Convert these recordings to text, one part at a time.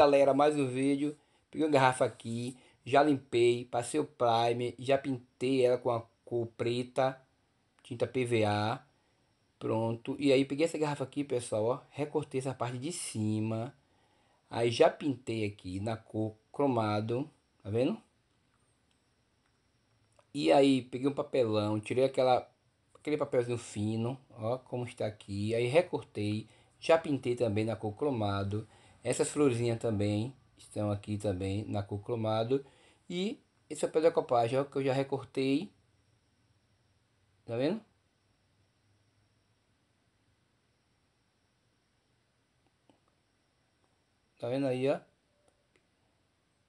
galera, mais um vídeo. Peguei uma garrafa aqui, já limpei, passei o primer, já pintei ela com a cor preta, tinta PVA. Pronto. E aí peguei essa garrafa aqui, pessoal, ó, recortei essa parte de cima. Aí já pintei aqui na cor cromado, tá vendo? E aí peguei um papelão, tirei aquela aquele papelzinho fino, ó, como está aqui. Aí recortei, já pintei também na cor cromado. Essas florzinhas também estão aqui também na cor cromado. E esse papel da copagem, ó, que eu já recortei. Tá vendo? Tá vendo aí, ó?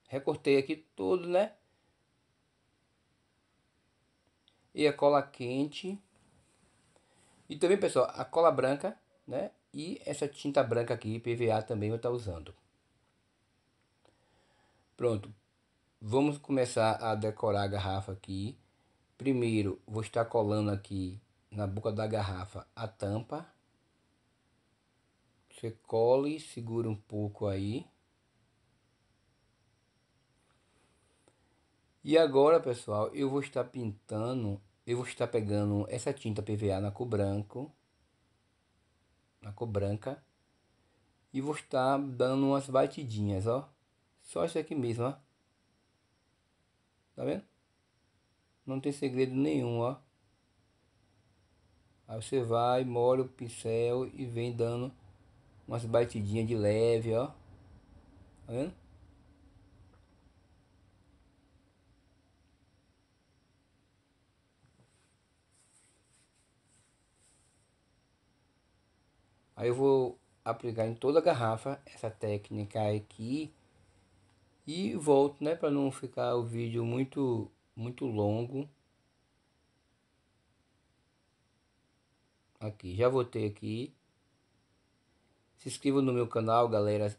Recortei aqui tudo, né? E a cola quente. E também, pessoal, a cola branca, né? E essa tinta branca aqui, PVA, também eu estou usando. Pronto. Vamos começar a decorar a garrafa aqui. Primeiro, vou estar colando aqui na boca da garrafa a tampa. Você cole, segura um pouco aí. E agora, pessoal, eu vou estar pintando, eu vou estar pegando essa tinta PVA na cor branco na cor branca. E vou estar dando umas batidinhas, ó. Só isso aqui mesmo, ó. Tá vendo? Não tem segredo nenhum, ó. Aí você vai, molha o pincel e vem dando umas batidinhas de leve, ó. Tá vendo? Aí eu vou aplicar em toda a garrafa essa técnica aqui e volto, né, para não ficar o vídeo muito muito longo. Aqui, já voltei aqui. Se inscreva no meu canal, galera.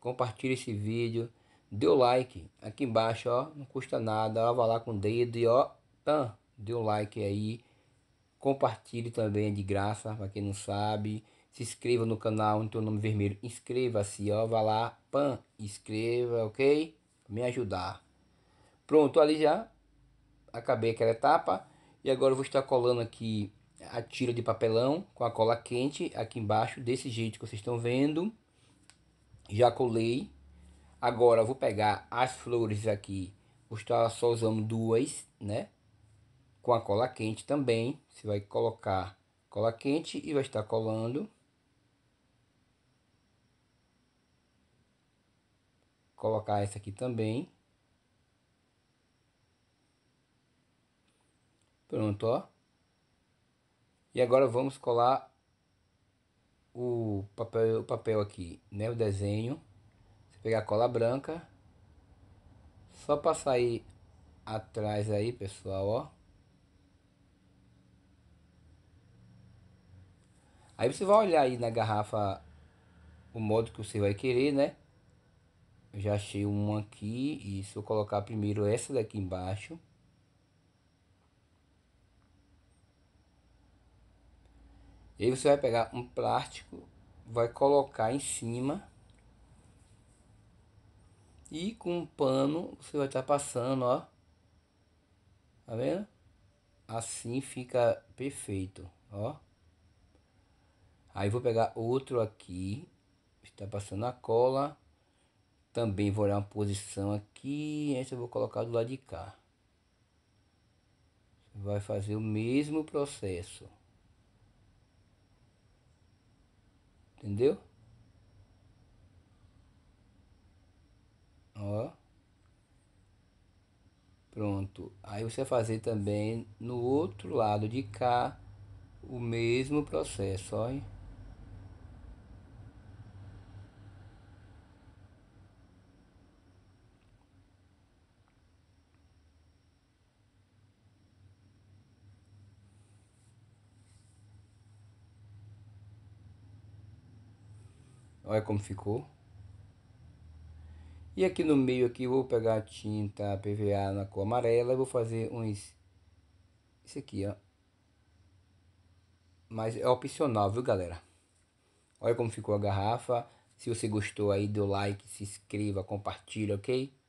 Compartilhe esse vídeo. Dê o like aqui embaixo, ó. Não custa nada. Ó, vai lá com o dedo e ó. Tá, dê o like aí. Compartilhe também é de graça, para quem não sabe. Se inscreva no canal em teu nome vermelho. Inscreva-se, ó. Vá lá. Pan. Inscreva, ok? Me ajudar. Pronto, ali já. Acabei aquela etapa. E agora eu vou estar colando aqui a tira de papelão com a cola quente aqui embaixo. Desse jeito que vocês estão vendo. Já colei. Agora eu vou pegar as flores aqui. Vou estar só usando duas, né? Com a cola quente também. Você vai colocar cola quente e vai estar colando colocar essa aqui também. Pronto, ó. E agora vamos colar o papel, o papel aqui, né? O desenho. Você pegar a cola branca. Só passar aí atrás aí, pessoal, ó. Aí você vai olhar aí na garrafa o modo que você vai querer, né? já achei uma aqui e se eu colocar primeiro essa daqui embaixo e aí você vai pegar um plástico vai colocar em cima e com um pano você vai estar tá passando ó tá vendo assim fica perfeito ó aí vou pegar outro aqui está passando a cola também vou olhar uma posição aqui. Essa eu vou colocar do lado de cá. você Vai fazer o mesmo processo. Entendeu? Ó. Pronto. Aí você vai fazer também no outro lado de cá o mesmo processo, ó. Olha como ficou. E aqui no meio aqui vou pegar a tinta PVA na cor amarela e vou fazer uns... Esse aqui, ó. Mas é opcional, viu, galera? Olha como ficou a garrafa. Se você gostou aí, dê o like, se inscreva, compartilha, ok?